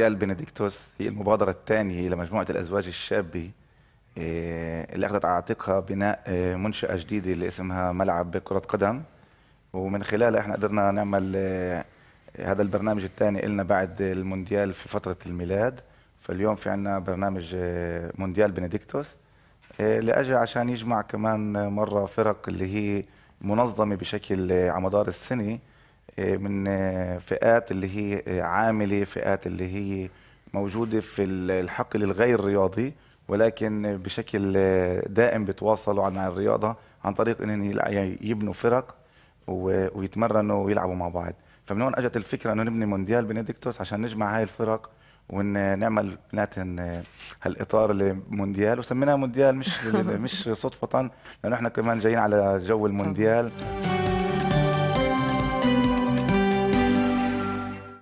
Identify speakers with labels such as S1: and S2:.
S1: ديال بنديكتوس هي المبادره الثانيه لمجموعه الازواج الشابه آه، اللي اخذت على عاتقها بناء آه، منشاه جديده اللي اسمها ملعب كره قدم ومن خلالها احنا قدرنا نعمل آه، هذا البرنامج الثاني لنا بعد المونديال في فتره الميلاد فاليوم في عندنا برنامج مونديال بنديكتوس اللي اجى عشان يجمع كمان مره فرق اللي هي منظمه بشكل على مدار السنه آه، من آه، فئات اللي هي آه، عامله فئات اللي هي موجوده في الحقل الغير رياضي ولكن بشكل دائم بتواصلوا مع الرياضه عن طريق انهم يعني يبنوا فرق ويتمرنوا ويلعبوا مع بعض فمن هون اجت الفكره انه نبني مونديال بنديكتوس عشان نجمع هاي الفرق ونعمل بناتهم هالاطار المونديال وسميناه مونديال مش مش صدفه لانه احنا كمان جايين على جو المونديال